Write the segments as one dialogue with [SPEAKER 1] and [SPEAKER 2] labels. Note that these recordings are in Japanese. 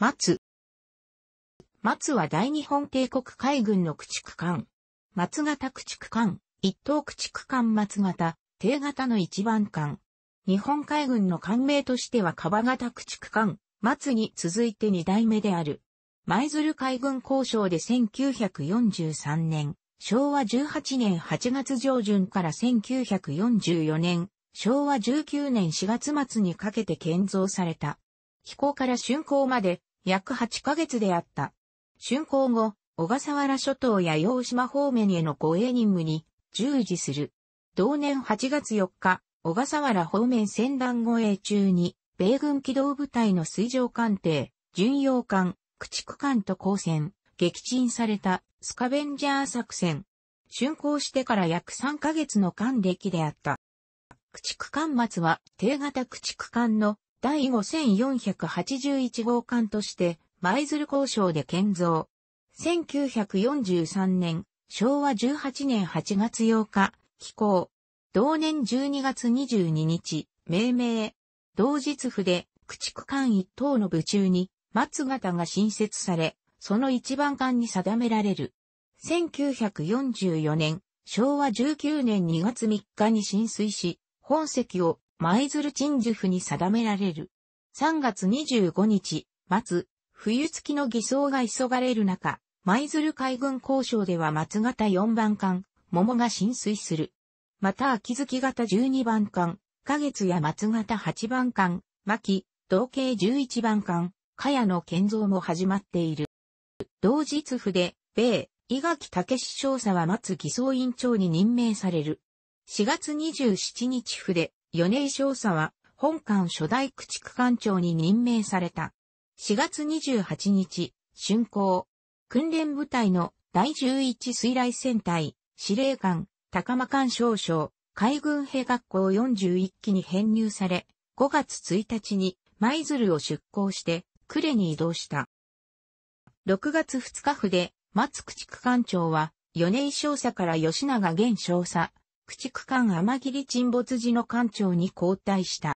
[SPEAKER 1] 松。松は大日本帝国海軍の駆逐艦。松型駆逐艦、一等駆逐艦松型、低型の一番艦。日本海軍の艦名としては川型駆逐艦、松に続いて二代目である。舞鶴海軍交渉で1943年、昭和18年8月上旬から1944年、昭和19年4月末にかけて建造された。飛行から竣工まで約8ヶ月であった。竣工後、小笠原諸島や洋島方面への護衛任務に従事する。同年8月4日、小笠原方面戦団護衛中に、米軍機動部隊の水上艦艇、巡洋艦、駆逐艦と交戦、撃沈されたスカベンジャー作戦。竣工してから約3ヶ月の艦歴であった。駆逐艦末は低型駆逐艦の第5481号館として、舞鶴交渉で建造。1943年、昭和18年8月8日、寄港。同年12月22日、命名。同日府で、駆逐艦一等の部中に、松型が新設され、その一番艦に定められる。1944年、昭和19年2月3日に浸水し、本籍を舞鶴鎮守府に定められる。3月25日、末、冬月の偽装が急がれる中、舞鶴海軍交渉では松型4番艦、桃が浸水する。また秋月型12番艦、花月や松型8番艦、牧、同系11番艦、かやの建造も始まっている。同日府で、米、伊垣武史少佐は松偽装委員長に任命される。4月27日府で、米井少佐は、本館初代駆逐艦長に任命された。4月28日、竣工。訓練部隊の第11水雷戦隊、司令官、高間艦少将、海軍兵学校41期に編入され、5月1日に舞鶴を出港して、呉に移動した。6月2日府で、松駆逐艦長は、米井少佐から吉永源少佐、駆逐艦天霧沈没時の艦長に交代した。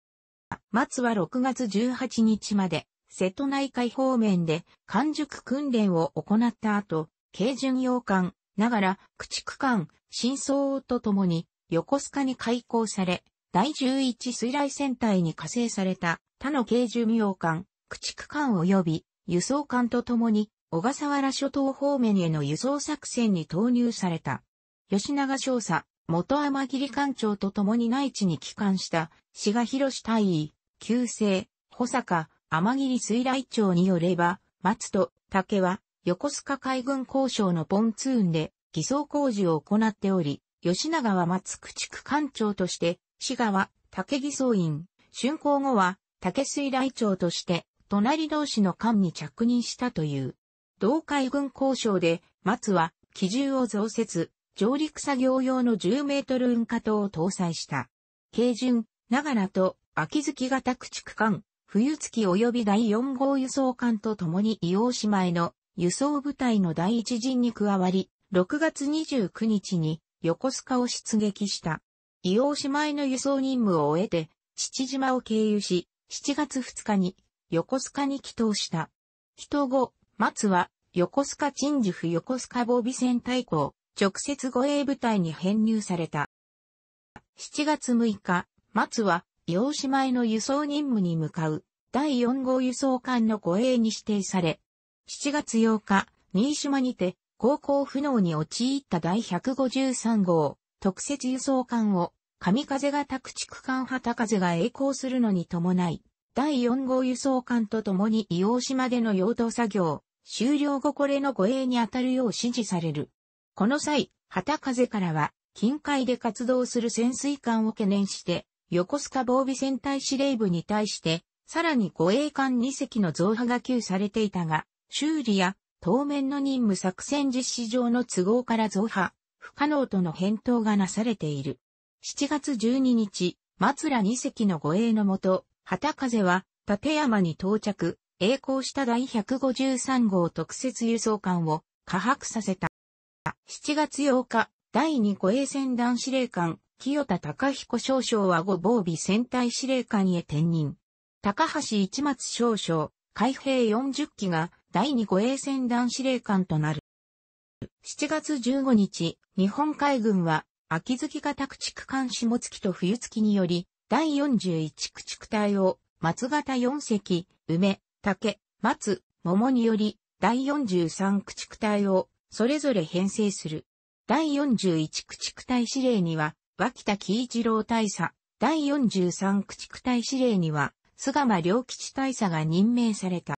[SPEAKER 1] 松は6月18日まで、瀬戸内海方面で艦熟訓練を行った後、軽巡洋艦、ながら駆逐艦、新相とともに横須賀に開港され、第11水雷戦隊に加勢された他の軽巡洋艦、駆逐艦及び輸送艦とともに小笠原諸島方面への輸送作戦に投入された。吉永少佐、元天切艦長と共に内地に帰還した、志賀弘大尉、旧姓、保坂、天切水雷町によれば、松と竹は、横須賀海軍工廠のポンツーンで、偽装工事を行っており、吉永は松区地区艦長として、志賀は竹偽装員、竣工後は竹水雷町として、隣同士の艦に着任したという。同海軍工廠で、松は機銃を増設、上陸作業用の10メートル運下灯を搭載した。軽巡、長良と秋月型駆逐艦、冬月及び第4号輸送艦と共に伊王姉妹の輸送部隊の第一陣に加わり、6月29日に横須賀を出撃した。伊王姉妹の輸送任務を終えて、父島を経由し、7月2日に横須賀に帰投した。帰投後、松は横須賀鎮守府横須賀防備戦対抗、直接護衛部隊に編入された。7月6日、松は、洋島への輸送任務に向かう、第4号輸送艦の護衛に指定され、7月8日、新島にて、航行不能に陥った第153号、特設輸送艦を、神風が宅区艦旗風が栄光するのに伴い、第4号輸送艦と共に洋島での用途作業、終了後これの護衛に当たるよう指示される。この際、旗風からは、近海で活動する潜水艦を懸念して、横須賀防備戦隊司令部に対して、さらに護衛艦2隻の増派が給されていたが、修理や当面の任務作戦実施上の都合から増派、不可能との返答がなされている。7月12日、松良2隻の護衛のもと、旗風は立山に到着、栄光した第153号特設輸送艦を下白させた。7月8日、第2護衛戦団司令官、清田隆彦少将は後防備戦隊司令官へ転任。高橋一松少将、海兵40機が第2護衛戦団司令官となる。7月15日、日本海軍は、秋月型駆逐艦下月と冬月により、第41駆逐隊を、松型4隻、梅、竹、松、桃により、第43駆逐隊を、それぞれ編成する。第41駆逐隊司令には、脇田喜一郎大佐、第43駆逐隊司令には、菅間良吉大佐が任命された。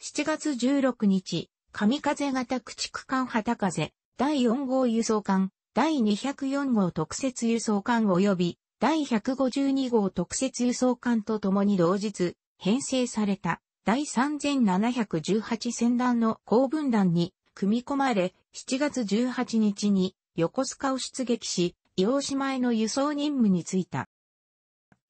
[SPEAKER 1] 7月16日、神風型駆逐艦旗風、第4号輸送艦、第204号特設輸送艦及び、第152号特設輸送艦とともに同日、編成された、第3718戦団の公文団に、組み込まれ、7月18日に横須賀を出撃し、洋島への輸送任務に就いた。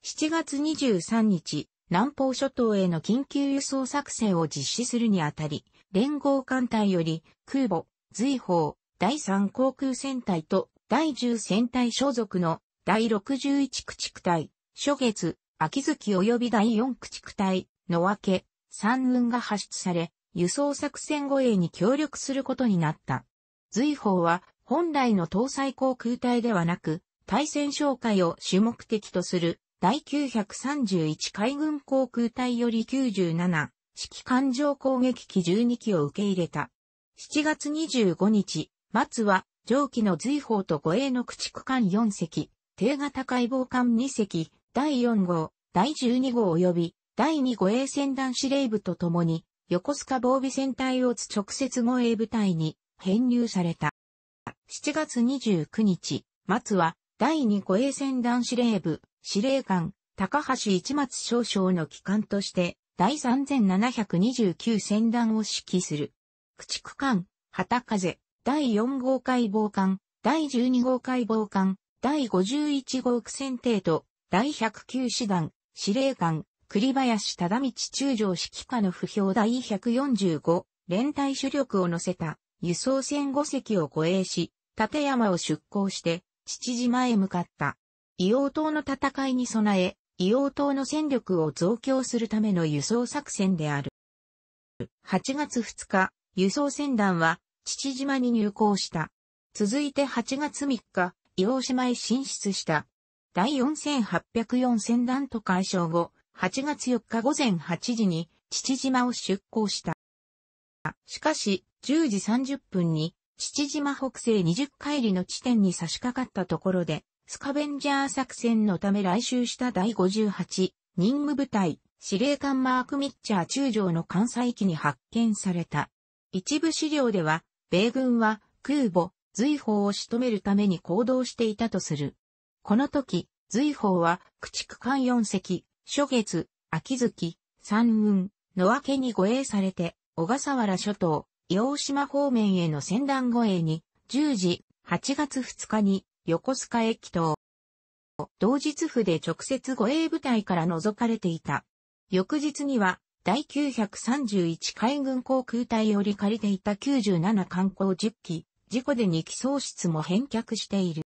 [SPEAKER 1] 7月23日、南方諸島への緊急輸送作戦を実施するにあたり、連合艦隊より空母、随砲、第3航空戦隊と第10戦隊所属の第61駆逐隊、初月、秋月及び第4駆逐隊の分け、3軍が発出され、輸送作戦護衛に協力することになった。随砲は本来の搭載航空隊ではなく、対戦哨戒を主目的とする第931海軍航空隊より97揮艦上攻撃機12機を受け入れた。7月25日、末は上記の随砲と護衛の駆逐艦4隻、低型解剖艦2隻、第4号、第12号及び第2護衛船団司令部と共に、横須賀防備戦隊を直接護衛部隊に編入された。7月29日、松は第2護衛戦団司令部、司令官、高橋一松少将の機関として、第3729戦団を指揮する。駆逐艦、旗風、第4号海防艦、第12号海防艦、第51号区戦艇と、第109師団、司令官、栗林忠道中将指揮下の不評第145連隊主力を乗せた輸送船5隻を護衛し、立山を出港して父島へ向かった。硫黄島の戦いに備え、硫黄島の戦力を増強するための輸送作戦である。8月2日、輸送船団は父島に入港した。続いて8月3日、硫黄島へ進出した。第4804船団と解消後、8月4日午前8時に父島を出港した。しかし、10時30分に父島北西20海里の地点に差し掛かったところで、スカベンジャー作戦のため来襲した第58任務部隊司令官マーク・ミッチャー中将の艦載機に発見された。一部資料では、米軍は空母、随砲を仕留めるために行動していたとする。この時、随砲は駆逐艦4隻、初月、秋月、三雲、野分けに護衛されて、小笠原諸島、洋黄島方面への船団護衛に、10時、8月2日に、横須賀駅頭。同日府で直接護衛部隊から除かれていた。翌日には、第931海軍航空隊より借りていた97観光10機、事故で2機喪失も返却している。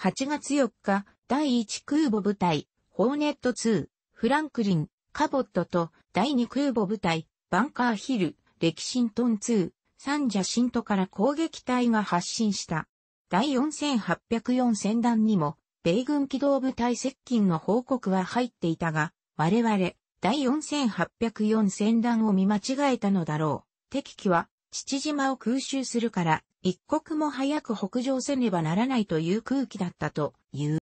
[SPEAKER 1] 8月4日、第1空母部隊、ホーネット2、フランクリン、カボットと第2空母部隊、バンカーヒル、レキシントン2、サンジャシントから攻撃隊が発進した。第4804戦団にも、米軍機動部隊接近の報告は入っていたが、我々、第4804戦団を見間違えたのだろう。敵機は、父島を空襲するから、一刻も早く北上せねばならないという空気だったという。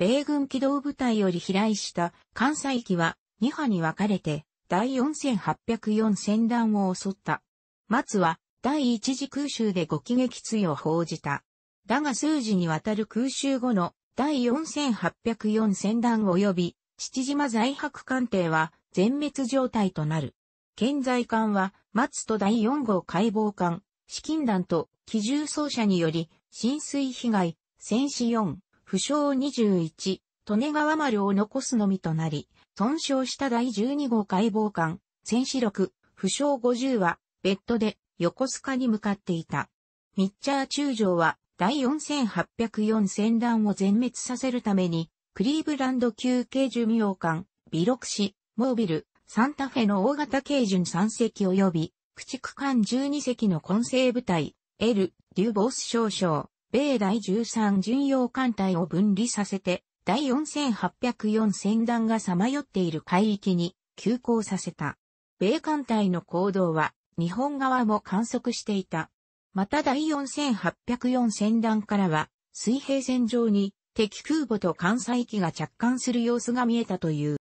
[SPEAKER 1] 米軍機動部隊より飛来した関西機は2波に分かれて第4804戦団を襲った。松は第一次空襲でご機撃追を報じた。だが数時にわたる空襲後の第4804戦団及び父島在泊艦艇は全滅状態となる。現在艦は松と第4号解剖艦、資金団と機銃奏者により浸水被害、戦死4、負傷21、利根川丸を残すのみとなり、損傷した第12号解剖艦、戦士録、負傷50は、ベッドで横須賀に向かっていた。ミッチャー中将は、第4804戦団を全滅させるために、クリーブランド級軽巡洋艦、ビロクシ、モービル、サンタフェの大型軽巡3隻及び、駆逐艦12隻の混成部隊、L、デューボース少将、米第13巡洋艦隊を分離させて、第4804船団がさまよっている海域に急行させた。米艦隊の行動は日本側も観測していた。また第4804船団からは水平線上に敵空母と艦載機が着艦する様子が見えたという。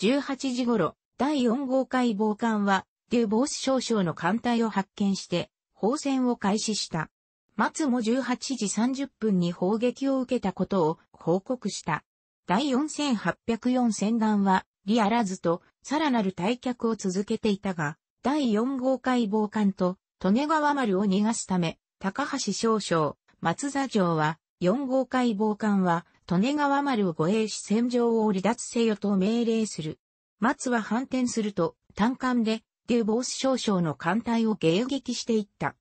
[SPEAKER 1] 18時頃、第4号海防艦は、デュボース少将の艦隊を発見して、放線を開始した。松も18時30分に砲撃を受けたことを報告した。第4804戦団は、リアラズとさらなる退却を続けていたが、第4号海防艦と利根川丸を逃がすため、高橋少将、松座城は、4号海防艦は、利根川丸を護衛し戦場を離脱せよと命令する。松は反転すると、単艦で、デュボース少将の艦隊を迎撃していった。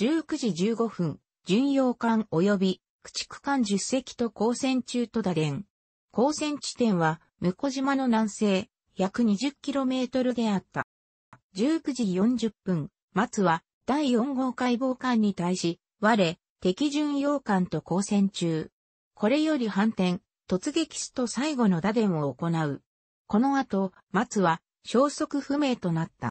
[SPEAKER 1] 19時15分、巡洋艦及び駆逐艦10隻と交戦中と打電。交戦地点は、向島の南西、約 20km であった。19時40分、松は、第4号解剖艦に対し、我、敵巡洋艦と交戦中。これより反転、突撃すと最後の打電を行う。この後、松は、消息不明となった。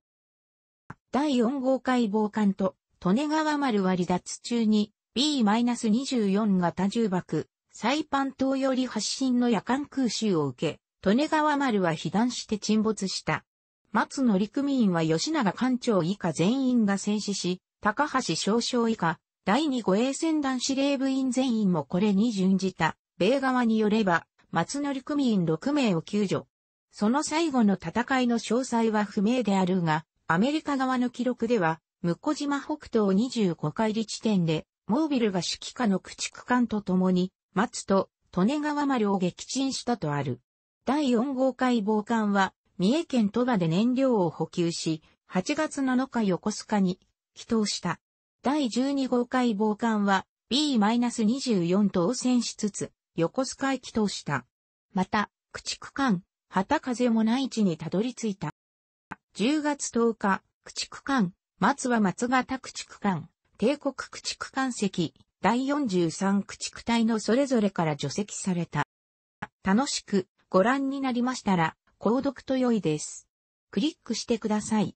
[SPEAKER 1] 第4号解剖艦と利根川丸は離脱中に B-24 型重爆、サイパン島より発進の夜間空襲を受け、利根川丸は被弾して沈没した。松野陸組員は吉永艦長以下全員が戦死し、高橋少将以下、第2護衛戦団司令部員全員もこれに準じた、米側によれば、松野陸組員6名を救助。その最後の戦いの詳細は不明であるが、アメリカ側の記録では、向島北東25海里地点で、モービルが指揮下の駆逐艦と共に、松と利根川丸を撃沈したとある。第4号海防艦は、三重県戸場で燃料を補給し、8月7日横須賀に帰投した。第12号海防艦は B-24 等汚しつつ、横須賀へ帰投した。また、駆逐艦、旗風もない地にたどり着いた。10月10日、駆逐艦、松は松型駆逐艦、帝国駆逐艦席、第43駆逐隊のそれぞれから除籍された。楽しくご覧になりましたら、購読と良いです。クリックしてください。